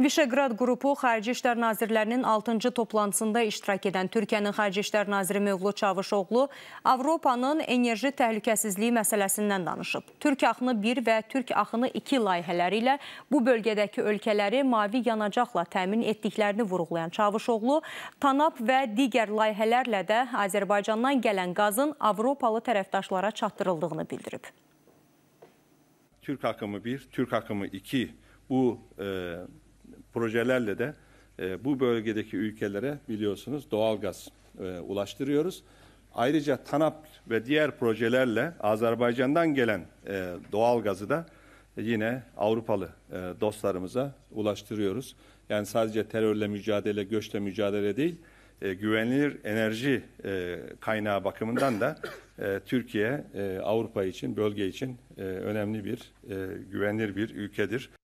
Vişeqrad qrupu Xarici İşlər Nazirlərinin 6-cı toplantısında iştirak edən Türkiyənin Xarici İşlər Naziri Mövlu Çavuşoğlu Avropanın enerji təhlükəsizliyi məsələsindən danışıb. Türk axını 1 və Türk axını 2 layihələri ilə bu bölgədəki ölkələri mavi yanacaqla təmin etdiklərini vurğulayan Çavuşoğlu TANAP və digər layihələrlə də Azərbaycandan gələn qazın Avropalı tərəfdaşlara çatdırıldığını bildirib. Türk akımı 1, Türk akımı 2 bu e, projelerle de e, bu bölgedeki ülkelere biliyorsunuz doğalgaz e, ulaştırıyoruz. Ayrıca TANAP ve diğer projelerle Azerbaycan'dan gelen e, doğalgazı da yine Avrupalı e, dostlarımıza ulaştırıyoruz. Yani sadece terörle mücadele, göçle mücadele değil, e, güvenilir enerji e, kaynağı bakımından da e, Türkiye e, Avrupa için, bölge için e, önemli bir e, güvenilir bir ülkedir.